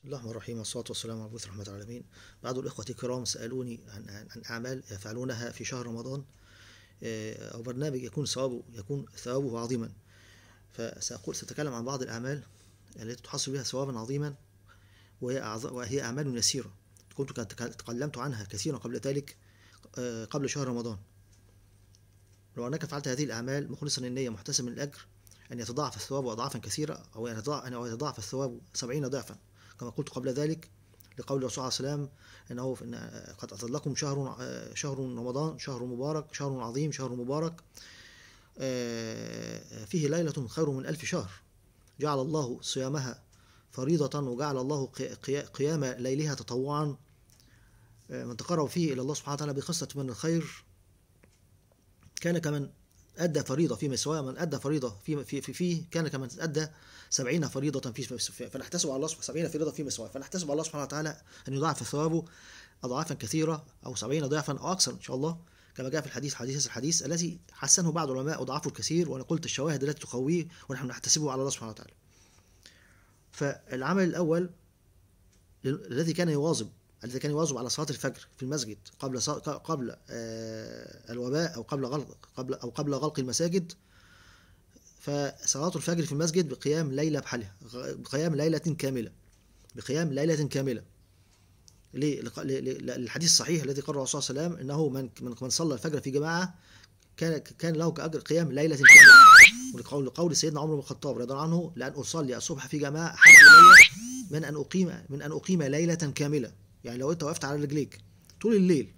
بسم الله الرحمن الرحيم والصلاة والسلام على المبعوث رحمة العالمين بعض الإخوة الكرام سألوني عن, عن أعمال يفعلونها في شهر رمضان آه، أو برنامج يكون ثوابه يكون ثوابه عظيما فسأقول سأتكلم عن بعض الأعمال التي تحصل بها ثوابا عظيما وهي وهي أعمال يسيرة كنت تكلمت عنها كثيرا قبل ذلك آه، قبل شهر رمضان لو أنك فعلت هذه الأعمال مخلصا للنية محتسبا الأجر أن يتضاعف الثواب أضعافا كثيرة أو أن يتضاعف الثواب سبعين ضعفا كما قلت قبل ذلك لقول الرسول صلى الله عليه وسلم انه إن قد اطلقكم شهر آه، شهر رمضان شهر مبارك شهر عظيم شهر مبارك آه، فيه ليله خير من الف شهر جعل الله صيامها فريضه وجعل الله قيام ليلها تطوعا آه، من تقرب فيه الى الله سبحانه وتعالى بقصه من الخير كان كمن أدى فريضة فيما سواء من أدى فريضة في في في فيه كان كمن أدى سبعين فريضة في فنحتسب على الله سبحانه سبعين فريضة فيما سواء فنحتسب على الله سبحانه وتعالى أن يضاعف ثوابه أضعافا كثيرة أو سبعين ضعفا أو أكثر إن شاء الله كما جاء في الحديث حديث الحديث الذي حسنه بعض العلماء وضعفه الكثير وأنا قلت الشواهد التي تقويه ونحن نحتسبه على الله سبحانه وتعالى فالعمل الأول الذي كان يواظب الذي كان يواظب على صلاة الفجر في المسجد قبل قبل آه، الوباء أو قبل غلق قبل أو قبل غلق المساجد فصلاة الفجر في المسجد بقيام ليلة بحالها بقيام ليلة كاملة بقيام ليلة كاملة ليه؟ للحديث الصحيح الذي قاله الرسول صلى الله عليه وسلم انه من من صلى الفجر في جماعه كان كان له كاجر قيام ليله كامله ولقول قول سيدنا عمر بن الخطاب رضي الله عنه لان اصلي الصبح في جماعه احب من ان اقيم من ان اقيم ليله كامله يعني لو انت وقفت على رجليك طول الليل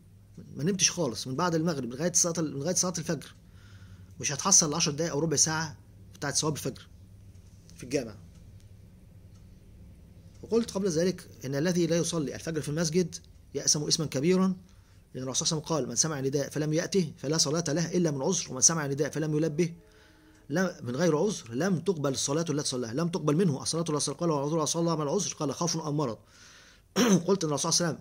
ما نمتش خالص من بعد المغرب لغايه صلاه لغايه صلاه الفجر مش هتحصل ال 10 دقايق او ربع ساعه بتاعت ثواب الفجر في الجامع وقلت قبل ذلك ان الذي لا يصلي الفجر في المسجد يأسم اسما كبيرا لأن الرسول صلى الله عليه وسلم قال من سمع نداء فلم يأته فلا صلاة له إلا من عذر ومن سمع نداء فلم يلبه لا من غير عذر لم تقبل الصلاة التي صلاها لم تقبل منه الصلاة التي قال وعذر صلى ما العذر قال خوف أم مرض قلت ان الرسول صلى الله عليه وسلم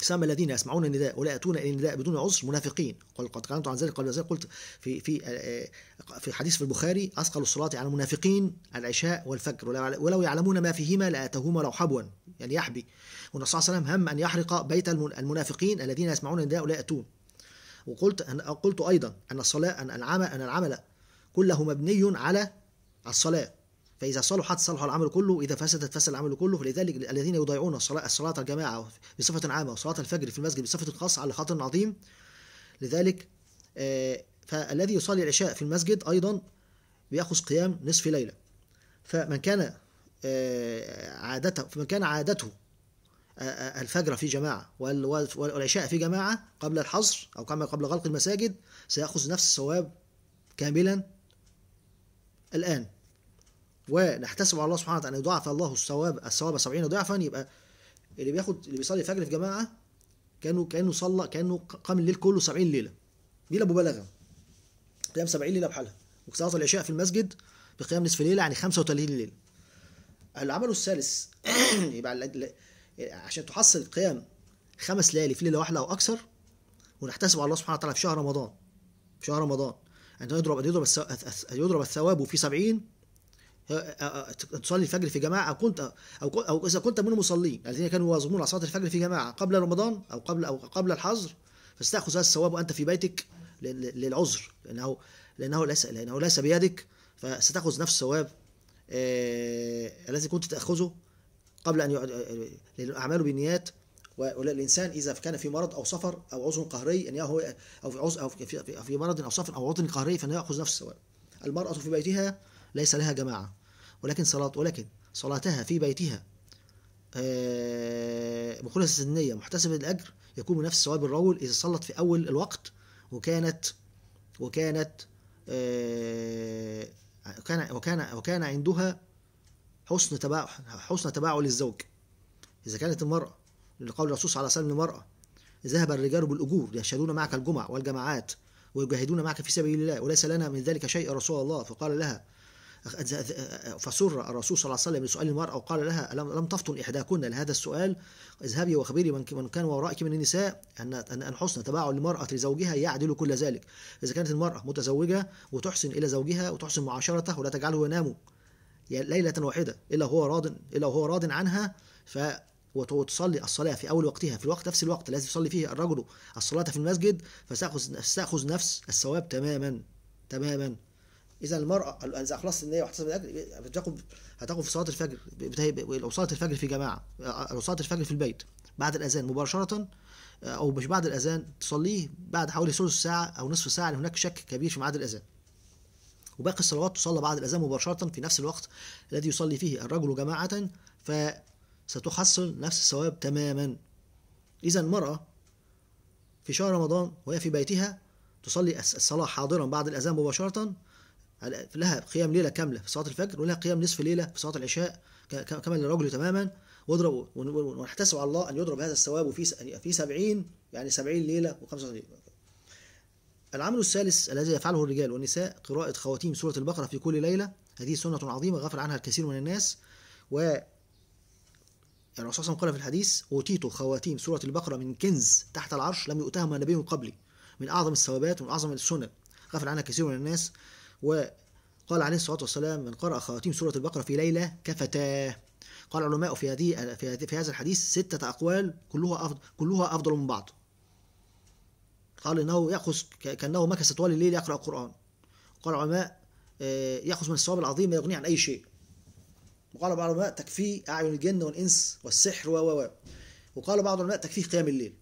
سمى الذين يسمعون النداء ولا ياتون الى النداء بدون عذر منافقين وقد قد كلمت عن ذلك قبل ذلك قلت في في آه، في حديث في البخاري اثقل الصلاه على المنافقين العشاء والفجر ولو يعلمون ما فيهما لاتهما لو حبوا يعني يحبي والنبي صلى الله عليه وسلم هم ان يحرق بيت المنافقين الذين يسمعون النداء ولا ياتون وقلت أن قلت ايضا ان الصلاه ان العمل ان العمل كله مبني على الصلاه فإذا صلحت صلح العمل كله وإذا فسدت فسد العمل كله فلذلك الذين يضيعون صلاة الصلاة الجماعة بصفة عامة وصلاة الفجر في المسجد بصفة خاصة على خاطر عظيم لذلك آه، فالذي يصلي العشاء في المسجد أيضا بيأخذ قيام نصف ليلة فمن كان آه، عادته فمن كان عادته آه، الفجر في جماعة والعشاء في جماعة قبل الحظر أو قبل غلق المساجد سيأخذ نفس الثواب كاملا الآن ونحتسب على الله سبحانه وتعالى ان يضاعف الله الثواب الثواب 70 ضعفا يبقى اللي بياخد اللي بيصلي الفجر في جماعه كانه كانه صلى كانه قام الليل كله 70 ليله دي لا مبالغه قيام 70 ليله بحالها وصلاه العشاء في المسجد بقيام نصف ليله يعني 35 ليله العمل الثالث يبقى عشان تحصل قيام خمس ليالي في ليله واحده او اكثر ونحتسب على الله سبحانه وتعالى في شهر رمضان في شهر رمضان ان يضرب ان يضرب يضرب الثواب في 70 تصلي الفجر في جماعه او كنت او او اذا كنت من المصلين الذين كانوا يواظبون على صلاه الفجر في جماعه قبل رمضان او قبل او قبل الحظر فاستاخذ هذا الثواب وانت في بيتك للعذر لانه لانه ليس لانه ليس بيدك فستاخذ نفس الثواب آه، الذي كنت تاخذه قبل ان الاعمال بالنيات والانسان اذا كان في مرض او سفر او عذر قهري ان هو او في عذر او في مرض او سفر او عذر قهري فانه ياخذ نفس الثواب المراه في بيتها ليس لها جماعة ولكن صلاة ولكن صلاتها في بيتها آه، بخلص سنية محتسبة الأجر يكون بنفس ثواب الرجل إذا صلت في أول الوقت وكانت وكانت وكان آه، وكان وكان عندها حسن تباع حسن تباعل للزوج إذا كانت المرأة لقول الرسول صلى الله عليه وسلم المرأة ذهب الرجال بالأجور يشهدون معك الجمع والجماعات ويجاهدون معك في سبيل الله وليس لنا من ذلك شيء رسول الله فقال لها فسر الرسول صلى الله عليه وسلم بسؤال المرأة وقال لها لم تفطن إحداكن لهذا السؤال اذهبي واخبري من من كان وراءك من النساء أن أن حسن تباعل المرأة لزوجها يعدل كل ذلك إذا كانت المرأة متزوجة وتحسن إلى زوجها وتحسن معاشرته ولا تجعله ينام ليلة واحدة إلا هو راض إلا هو راض عنها ف وتصلي الصلاة في أول وقتها في الوقت نفس الوقت الذي يصلي فيه الرجل الصلاة في المسجد فسأخذ نفس الثواب تماما تماما اذا المراه اذا اخلصت النيه واحتسبت الاجر هتاخد هتاخد في صلاه الفجر لو صلاه الفجر في جماعه او آه، صلاه الفجر في البيت بعد الاذان مباشره او مش بعد الاذان تصليه بعد حوالي ثلث ساعه او نصف ساعه لان هناك شك كبير في ميعاد الاذان وباقي الصلوات تصلى بعد الاذان مباشره في نفس الوقت الذي يصلي فيه الرجل جماعه فستحصل نفس الثواب تماما اذا المراه في شهر رمضان وهي في بيتها تصلي الصلاه حاضرا بعد الاذان مباشره لها قيام ليله كامله في صلاه الفجر ولها قيام نصف ليله في صلاه العشاء كما للرجل تماما واضرب ونحتسب على الله ان يضرب هذا الثواب في يعني في 70 يعني 70 ليله و العمل الثالث الذي يفعله الرجال والنساء قراءة خواتيم سورة البقرة في كل ليلة هذه سنة عظيمة غفر عنها الكثير من الناس و يعني الرسول صلى الله عليه وسلم قال في الحديث أوتيت خواتيم سورة البقرة من كنز تحت العرش لم من نبي قبلي من أعظم الثوابات ومن أعظم السنن غفر عنها كثير من الناس وقال عليه الصلاة والسلام من قرأ خواتيم سورة البقرة في ليلة كفتاه قال العلماء في هذه في هذا الحديث ستة أقوال كلها أفضل كلها أفضل من بعض قال إنه يأخذ كأنه مكث طوال الليل يقرأ القرآن قال العلماء آه، يأخذ من الثواب العظيم ما يغنيه عن أي شيء وقال بعض العلماء تكفيه أعين الجن والإنس والسحر و و وقال بعض العلماء تكفيه قيام الليل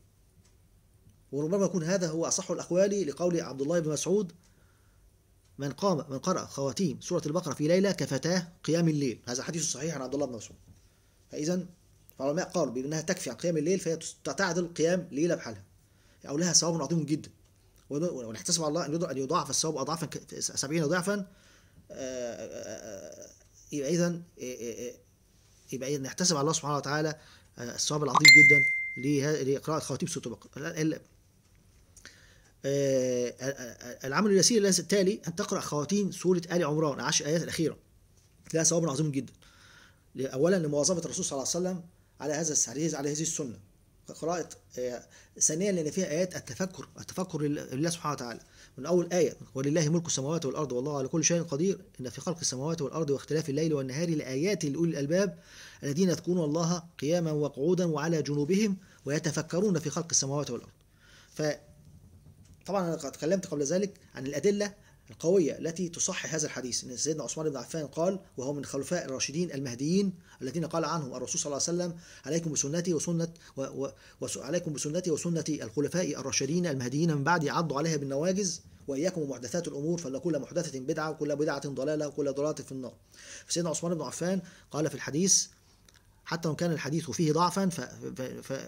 وربما يكون هذا هو أصح الأقوال لقول عبد الله بن مسعود من قام من قرأ خواتيم سورة البقرة في ليلة كفتاه قيام الليل هذا حديث صحيح عن عبد الله بن مسعود فإذا العلماء قالوا بأنها تكفي عن قيام الليل فهي تعدل قيام ليلة بحالها يعني أو لها ثواب عظيم جدا ونحتسب على الله أن يضاعف الثواب أضعافا 70 ضعفا آه، آه، آه، يبقى إذا إيه، إيه، إيه، يبقى نحتسب على الله سبحانه وتعالى الثواب العظيم جدا لقراءة خواتيم سورة البقرة آه، آه، آه، العمل اليسير التالي أن تقرأ خواتيم سورة آل عمران عشر آيات الأخيرة لها ثواب عظيم جدا أولا لمواظبة الرسول صلى الله عليه وسلم على هذا السعريز على هذه السنة قراءة ثانيا لأن فيها آيات التفكر التفكر لله سبحانه وتعالى من أول آية ولله ملك السماوات والأرض والله على كل شيء قدير إن في خلق السماوات والأرض واختلاف الليل والنهار لآيات لأولي الألباب الذين يذكرون الله قياما وقعودا وعلى جنوبهم ويتفكرون في خلق السماوات والأرض طبعا أنا تكلمت قبل ذلك عن الأدلة القوية التي تصحح هذا الحديث أن سيدنا عثمان بن عفان قال وهو من خلفاء الراشدين المهديين الذين قال عنهم الرسول صلى الله عليه وسلم عليكم بسنتي وسنة و و عليكم بسنتي وسنة الخلفاء الراشدين المهديين من بعدي عضوا عليها بالنواجذ وإياكم محدثات الأمور فإن كل محدثة بدعة وكل بدعة ضلالة وكل ضلالة في النار فسيدنا عثمان بن عفان قال في الحديث حتى وان كان الحديث فيه ضعفا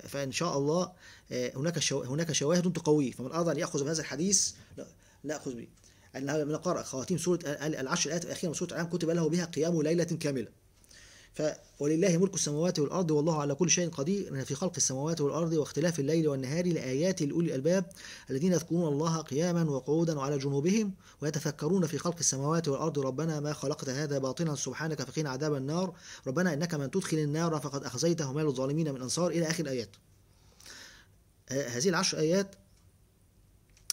فان شاء الله آه، هناك هناك شواهد تقويه فمن اراد ان ياخذ بهذا الحديث ناخذ به انه لما قرأ خواتيم سوره العشر الايات الاخيره من سوره عام كتب له بها قيام ليله كامله ولله ملك السماوات والارض والله على كل شيء قدير ان في خلق السماوات والارض واختلاف الليل والنهار لايات لاولي الالباب الذين يذكرون الله قياما وقعودا وعلى جنوبهم ويتفكرون في خلق السماوات والارض ربنا ما خلقت هذا باطلا سبحانك فقنا عذاب النار ربنا انك من تدخل النار فقد اخزيته مال الظالمين من انصار الى اخر الايات آه، هذه العشر ايات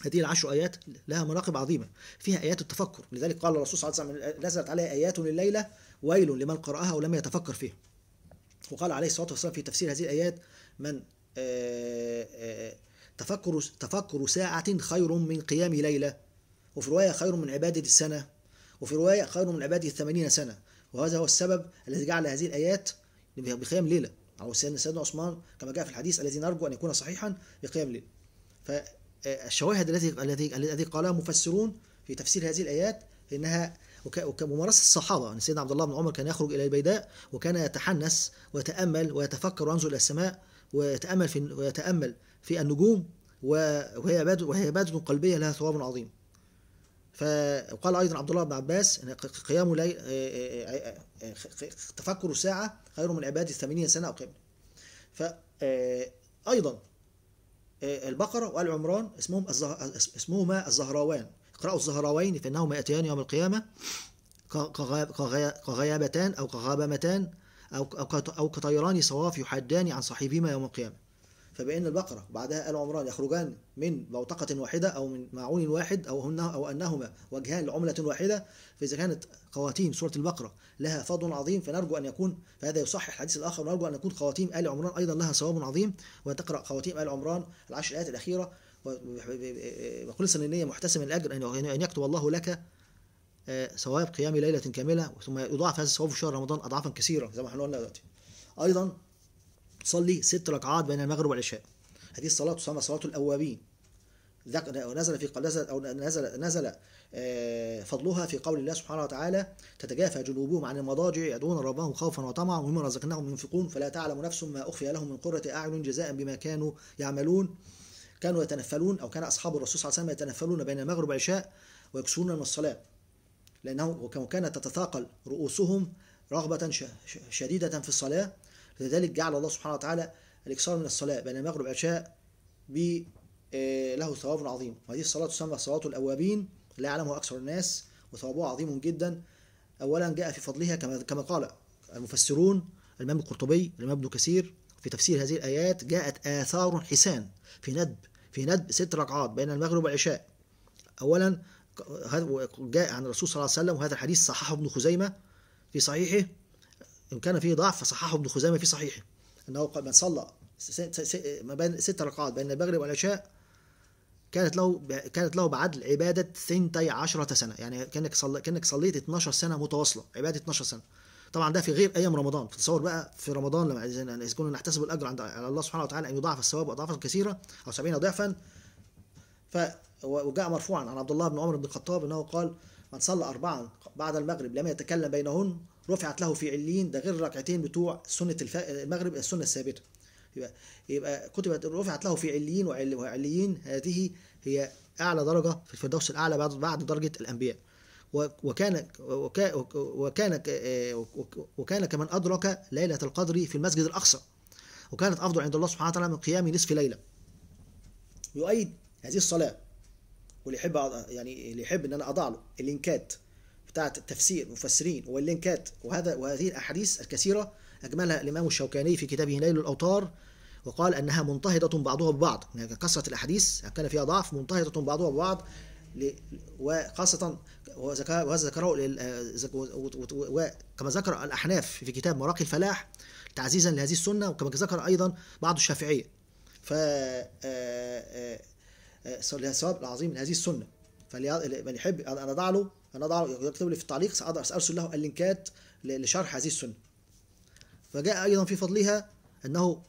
هذه العشر آيات لها مراقب عظيمة فيها آيات التفكر لذلك قال الرسول صلى الله عليه وسلم نزلت عليها آيات الليلة ويل لمن قرأها ولم يتفكر فيها وقال عليه الصلاة والسلام في تفسير هذه الآيات من آه، آه، تفكر تفكر ساعة خير من قيام ليلة وفي رواية خير من عبادة السنة وفي رواية خير من عبادة الثمانين سنة وهذا هو السبب الذي جعل هذه الآيات بقيام ليلة أو سيدنا عثمان كما جاء في الحديث الذي نرجو أن يكون صحيحا بقيام ليلة فالشواهد آه، التي التي الذي قالها مفسرون في تفسير هذه الآيات إنها وممارسه الصحابه ان يعني سيدنا عبد الله بن عمر كان يخرج الى البيداء وكان يتحنس ويتامل ويتفكر وينظر الى السماء ويتامل في ويتامل في النجوم وهي بادر وهي عباده قلبيه لها ثواب عظيم. فقال ايضا عبد الله بن عباس ان قيام الليل تفكر ساعه خير من عباده 80 سنه او قبل. ف ايضا البقره والعمران اسمهم اسمهما الزهراوان اقرأوا الزهراوين فإنهما يأتيان يوم القيامة كغيابتان أو كغابمتان أو أو كطيران صواف يحدان عن صاحبهما يوم القيامة فبأن البقرة وبعدها آل عمران يخرجان من بوتقة واحدة أو من معون واحد أو هن أو أنهما وجهان لعملة واحدة فإذا كانت خواتيم سورة البقرة لها فضل عظيم فنرجو أن يكون فهذا يصحح الحديث الآخر ونرجو أن يكون خواتيم آل عمران أيضا لها ثواب عظيم وأن تقرأ خواتيم آل عمران العشر الآيات الأخيرة وخلصا النية محتسبا الأجر أن يكتب الله لك آه، ثواب قيام ليلة كاملة ثم يضاعف هذا الثواب في شهر رمضان أضعافا كثيرة زي ما احنا قلنا دلوقتي أيضا تصلي ست ركعات بين المغرب والعشاء هذه الصلاة تسمى صلاة الأوابين نزل في نزل أو نزل نزل آه، فضلها في قول الله سبحانه وتعالى تتجافى جنوبهم عن المضاجع يدعون ربهم خوفا وطمعا ومما رزقناهم ينفقون فلا تعلم نفس ما أخفي لهم من قرة أعين جزاء بما كانوا يعملون كانوا يتنفلون أو كان أصحاب الرسول صلى الله عليه وسلم يتنفلون بين المغرب والعشاء ويكسرون من الصلاة لأنه كانت تتثاقل رؤوسهم رغبة شديدة في الصلاة لذلك جعل الله سبحانه وتعالى الإكثار من الصلاة بين المغرب والعشاء ب آه، له ثواب عظيم وهذه الصلاة تسمى صلاة الأوابين لا يعلمها أكثر الناس وثوابها عظيم جدا أولا جاء في فضلها كما كما قال المفسرون الإمام القرطبي الإمام ابن كثير في تفسير هذه الآيات جاءت آثار حسان في ندب في ندب ست ركعات بين المغرب والعشاء أولا جاء عن الرسول صلى الله عليه وسلم وهذا الحديث صححه ابن خزيمة في صحيحه إن كان فيه ضعف فصححه ابن خزيمة في صحيحه أنه من صلى ما بين ست ركعات بين المغرب والعشاء كانت له كانت له بعدل عبادة ثنتي عشرة سنة يعني كأنك صلي كأنك صليت 12 سنة متواصلة عبادة 12 سنة طبعا ده في غير ايام رمضان فتصور بقى في رمضان لما يكون كنا نحتسب الاجر عند الله سبحانه وتعالى ان يضاعف الثواب اضعافا كثيره او 70 ضعفا ف وجاء مرفوعا عن عبد الله بن عمر بن الخطاب انه قال من صلى اربعا بعد المغرب لم يتكلم بينهن رفعت له في عليين ده غير الركعتين بتوع سنه المغرب السنه الثابته يبقى يبقى كتبت رفعت له في عليين وعليين هذه هي اعلى درجه في الفردوس الاعلى بعد درجه الانبياء وكان وكان آه، وكان كمن أدرك ليلة القدر في المسجد الأقصى وكانت أفضل عند الله سبحانه وتعالى من قيام نصف ليلة يؤيد هذه الصلاة واللي يحب يعني اللي يحب ان انا اضع له اللينكات بتاعت التفسير مفسرين واللينكات وهذا وهذه الاحاديث الكثيره اجملها الامام الشوكاني في كتابه نيل الاوتار وقال انها منتهضه بعضها ببعض يعني كثره الاحاديث كان فيها ضعف منتهضه بعضها ببعض وخاصة وهذا ذكره وكما ذكر الأحناف في كتاب مراقي الفلاح تعزيزا لهذه السنة وكما ذكر أيضا بعض الشافعية ف الثواب آه، آه، آه، العظيم لهذه السنة فمن يحب أن أضع له أن أضع له يكتب لي في التعليق سأرسل له اللينكات لشرح هذه السنة فجاء أيضا في فضلها انه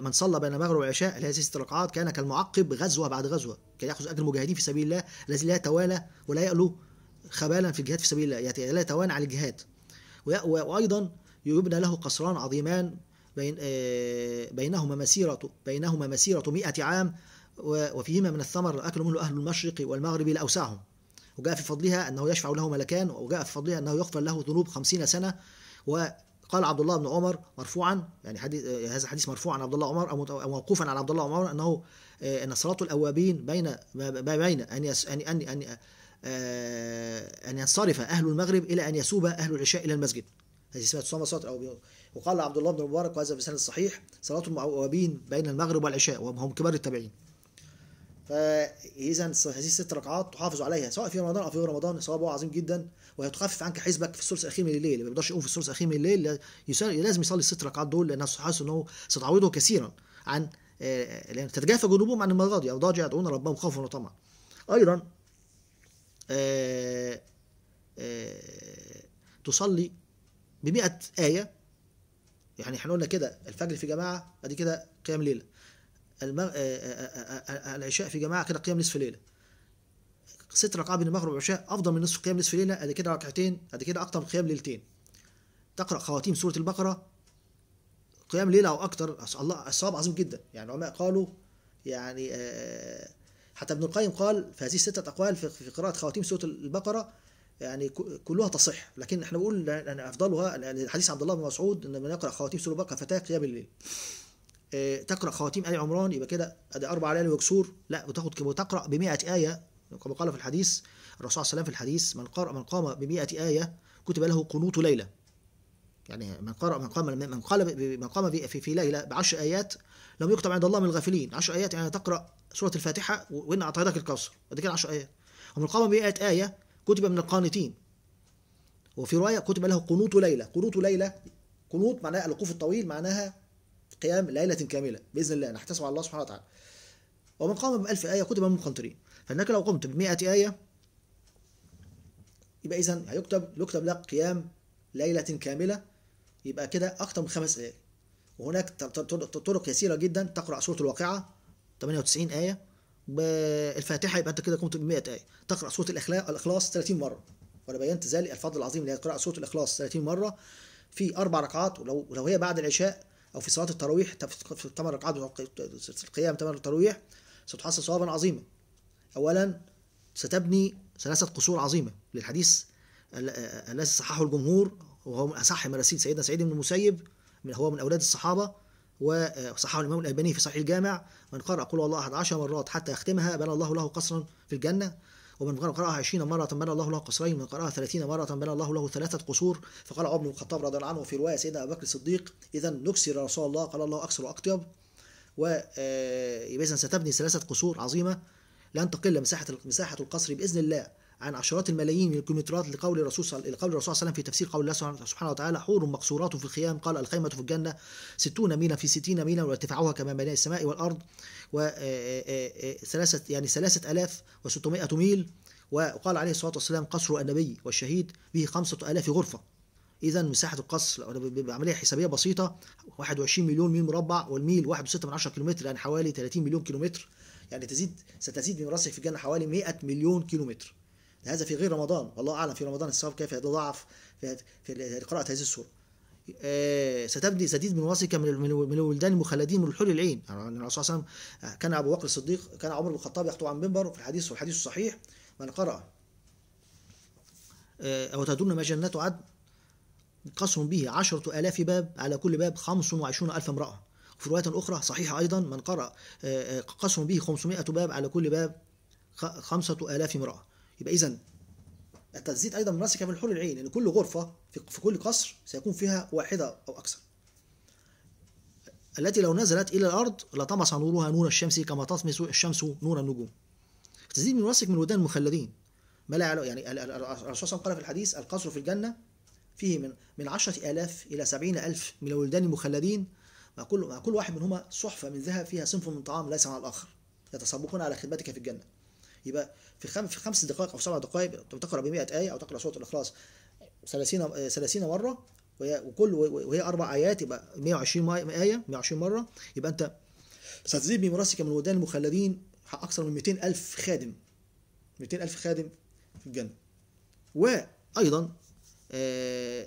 من صلى بين المغرب والعشاء هذه ست ركعات كان كالمعقب غزوه بعد غزوه كان ياخذ اجر المجاهدين في سبيل الله الذي لا يتوالى ولا يألو خبالا في الجهاد في سبيل الله يعني لا يتوانى على الجهاد وايضا يبنى له قصران عظيمان بين آه، بينهما مسيرة بينهما مسيرة 100 عام وفيهما من الثمر أكل منه أهل المشرق والمغرب لأوسعهم وجاء في فضلها أنه يشفع له ملكان وجاء في فضلها أنه يغفر له ذنوب خمسين سنة و قال عبد الله بن عمر مرفوعا يعني حديث هذا حديث مرفوع عن عبد الله عمر او موقوفا على عبد الله عمر انه آه، ان صلاه الاوابين بين بين ان يس ان ان ان, آه، أن ينصرف اهل المغرب الى ان يسوب اهل العشاء الى المسجد هذه اسمها تسمى صلاه الاوابين وقال عبد الله بن مبارك وهذا بسند صحيح صلاه الاوابين بين المغرب والعشاء وهم كبار التابعين فاذا هذه الست ركعات تحافظ عليها سواء في رمضان او في غير رمضان ثوابها عظيم جدا وهي تخفف عنك حسبك في الثلث الاخير من الليل اللي ما بيقدرش يقوم في الثلث الاخير من الليل لازم يصلي الست ركعات دول لانها حاسس ان هو ستعوضه كثيرا عن آه، لان تتجافى جنوبهم عن المضاجع الضاجع يدعون ربهم خوفا وطمعا ايضا آه، آه، تصلي ب 100 ايه يعني احنا قلنا كده الفجر في جماعه ادي كده قيام ليله المغ... آه، آه، آه، العشاء في جماعه كده قيام نصف ليله ست ركعات بين المغرب والعشاء افضل من نصف قيام نصف ليله ادي كده ركعتين ادي كده اكتر من قيام ليلتين تقرا خواتيم سوره البقره قيام ليله او اكتر الله الصواب عظيم جدا يعني العلماء قالوا يعني حتى ابن القيم قال في هذه الستة أقوال في قراءة خواتيم سورة البقرة يعني كلها تصح لكن احنا بنقول يعني أفضلها الحديث عبد الله بن مسعود أن من يقرأ خواتيم سورة البقرة فتاه قيام الليل آه، تقرا خواتيم ال عمران يبقى كده ادي اربع ليال وكسور لا بتاخد وتقرا ب 100 ايه كما قال في الحديث الرسول صلى الله عليه وسلم في الحديث من قرأ من قام ب 100 ايه كتب له قنوت ليله يعني من قرأ من قام من قال من قام في في ليله بعشر ايات لم يكتب عند الله من الغافلين 10 ايات يعني تقرا سوره الفاتحه وان اعطيتك الكوثر ادي كده 10 ايات ومن قام ب 100 ايه كتب من القانتين وفي روايه كتب له قنوت ليله قنوت ليله قنوت معناها الوقوف الطويل معناها قيام ليله كامله باذن الله نحتسب على الله سبحانه وتعالى ومن قام بألف آية كتب من مقنطرين فإنك لو قمت بمئة 100 آية يبقى إذا هيكتب يكتب لك قيام ليلة كاملة يبقى كده أكتر من خمس آيات وهناك طرق يسيرة جدا تقرأ سورة الواقعة 98 آية بالفاتحة يبقى أنت كده قمت بمئة 100 آية تقرأ سورة الإخلاص 30 مرة وأنا بينت ذلك الفضل العظيم اللي هي قراءة سورة الإخلاص 30 مرة في أربع ركعات ولو, ولو هي بعد العشاء او في صلاه التراويح في ثمان ركعات القيام ثمان التراويح ستحصل ثوابا عظيما اولا ستبني ثلاثه قصور عظيمه للحديث الذي صححه الجمهور وهو من اصح مراسيل سيدنا سعيد بن المسيب من هو من اولاد الصحابه وصححه الامام الالباني في صحيح الجامع من قرأ قل والله احد عشر مرات حتى يختمها بنى الله له قصرا في الجنه ومن قرأها 20 مرة بنى الله له قصرين ومن قرأها 30 مرة بنى الله له ثلاثة قصور فقال عمر بن الخطاب رضي الله عنه في رواية سيدنا أبو بكر الصديق إذا نكسر رسول الله قال الله أكثر وأطيب وإذا آه، ستبني ثلاثة قصور عظيمة لن تقل مساحة مساحة القصر بإذن الله عن عشرات الملايين من الكيلومترات لقول الرسول صلى الله عليه وسلم في تفسير قول الله سبحانه وتعالى حور مقصورات في الخيام قال الخيمة في الجنة 60 ميلا في 60 ميلا وارتفاعها كما بين السماء والأرض و آه، آه، آه، ثلاثة يعني 3600 ميل وقال عليه الصلاة والسلام قصر النبي والشهيد به 5000 غرفة إذا مساحة القصر بعملية حسابية بسيطة 21 مليون ميل مربع والميل 1.6 كيلومتر يعني حوالي 30 مليون كيلومتر يعني تزيد ستزيد من راسك في الجنة حوالي 100 مليون كيلومتر هذا في غير رمضان والله أعلم في رمضان الثواب كيف يتضاعف في, في قراءة هذه السورة إيه ستبدي سديد من وصيك من من الولدان المخلدين من الحور العين يعني الرسول صلى الله عليه وسلم آه، كان ابو بكر الصديق كان عمر بن الخطاب يخطب عن منبر في الحديث والحديث الصحيح من قرأ أو آه، تدرون ما جنات عدن قسم به عشرة آلاف باب على كل باب خمس وعشرون ألف امرأة وفي رواية أخرى صحيحة أيضا من قرأ آه، قسم به خمسمائة باب على كل باب خمسة آلاف امرأة يبقى إذا التزيد أيضا راسك من حور العين لأن كل غرفة في كل قصر سيكون فيها واحدة أو أكثر التي لو نزلت إلى الأرض لطمس نورها نور الشمس كما تطمس الشمس نور النجوم تزيد من راسك من ودان المخلدين ما لا يعني الرسول صلى الله عليه قال في الحديث القصر في الجنة فيه من من 10000 إلى 70000 من الولدان المخلدين مع كل مع كل واحد منهما صحفة من ذهب فيها صنف من طعام ليس مع الآخر يتسابقون على خدمتك في الجنة يبقى في خم في خمس دقائق او سبع دقائق تقرا ب 100 ايه او تقرا سوره الاخلاص 30 30 مره وهي وكل وهي اربع ايات يبقى 120 ايه 120 مره يبقى انت ستزيد بمراسك من ودان المخلدين اكثر من 200 الف خادم 200 الف خادم في الجنه وايضا آه،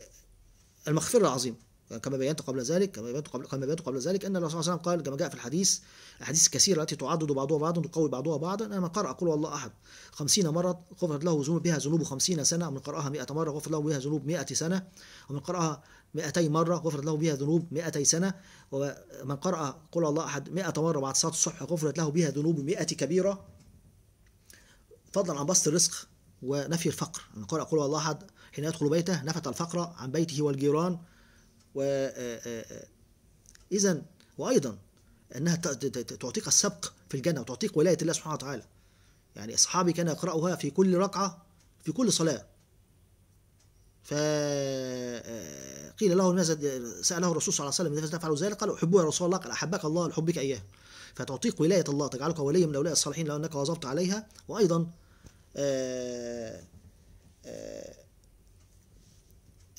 المغفره العظيمه كما بينت قبل ذلك كما بينت قبل كما بينت قبل ذلك ان الرسول صلى الله عليه وسلم قال كما جاء في الحديث الاحاديث الكثيره التي تعدد بعضها بعضا تقوي بعضها بعضا ان من قرأ قل الله احد 50 مره غفرت له ذنوب بها ذنوب 50 سنه ومن قرأها 100 مره غفرت له بها ذنوب 100 سنه ومن قرأها 200 مره غفرت له بها ذنوب 200 سنه ومن قرأ قل الله احد 100 مره بعد صلاه الصبح غفرت له بها ذنوب 100 كبيره فضلا عن بسط الرزق ونفي الفقر من قرأ قل الله احد حين يدخل بيته نفت الفقر عن بيته والجيران و آه، آه، آه، إذا وأيضا أنها تعطيك السبق في الجنة وتعطيك ولاية الله سبحانه وتعالى يعني أصحابي كانوا يقرأوها في كل ركعة في كل صلاة فقيل له ماذا سأله الرسول صلى الله عليه وسلم ماذا تفعل ذلك؟ قال احبها يا رسول الله قال أحبك الله لحبك إياه فتعطيك ولاية الله تجعلك وليا من أولياء الصالحين لو أنك واظبت عليها وأيضا آآ آآ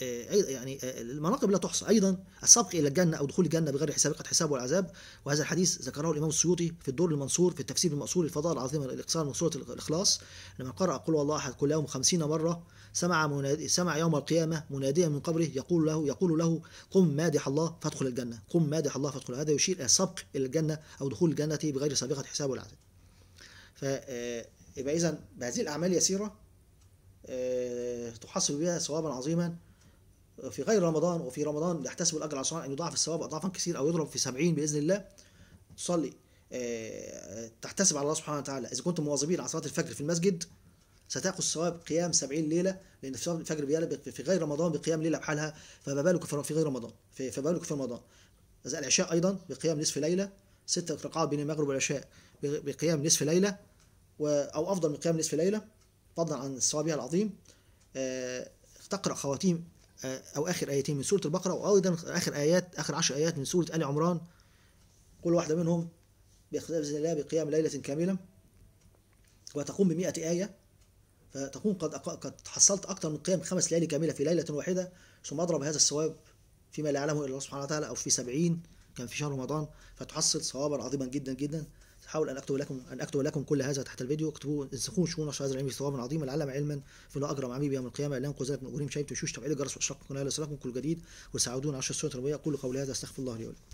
آه، يعني آه، المناقب لا تحصى ايضا السبق الى الجنه او دخول الجنه بغير حساب حساب ولا عذاب وهذا الحديث ذكره الامام السيوطي في الدور المنصور في التفسير المقصور الفضاء العظيم الاقصار من سوره الاخلاص لما قرأ قل والله احد كل يوم 50 مره سمع منادي سمع يوم القيامه مناديا من قبره يقول له يقول له قم مادح الله فادخل الجنه قم مادح الله فادخل هذا يشير الى السبق الى الجنه او دخول الجنه بغير سابقه حساب ولا عذاب ف آه، يبقى اذا بهذه الاعمال اليسيره تحصل بها ثوابا عظيما في غير رمضان وفي رمضان يحتسب الاجر على الصلاه ان يضاعف الثواب اضعافا كثير او يضرب في 70 باذن الله تصلي آه، تحتسب على الله سبحانه وتعالى اذا كنتم مواظبين على صلاه الفجر في المسجد ستاخذ ثواب قيام 70 ليله لان في الفجر بيقلب في غير رمضان بقيام ليله بحالها فما بالك في غير رمضان فما بالك في رمضان اذا العشاء ايضا بقيام نصف ليله ست ركعات بين المغرب والعشاء بقيام نصف ليله او افضل من قيام نصف ليله فضلا عن ثوابها العظيم آه، تقرا خواتيم آه، او اخر ايتين من سوره البقره وايضا اخر ايات اخر 10 ايات من سوره ال عمران كل واحده منهم باختلاف باذن الله بقيام ليله كامله وتقوم ب 100 ايه فتكون قد قد حصلت اكثر من قيام خمس ليالي كامله في ليله واحده ثم اضرب هذا الثواب فيما لا يعلمه الا الله سبحانه وتعالى او في 70 كان في شهر رمضان فتحصل ثوابا عظيما جدا جدا احاول ان اكتب لكم ان اكتب لكم كل هذا تحت الفيديو اكتبوا انسخوا شو نشر هذا العلم ثوابا عظيما لعلم علما فلا اجر عمي بيوم القيامه لا ينقذ ذلك من اجورهم شيء تشوش تفعيل الجرس واشراق القناه ليصلكم كل جديد وساعدون عشر سوره ربويه اقول قولي هذا استغفر الله لي ولكم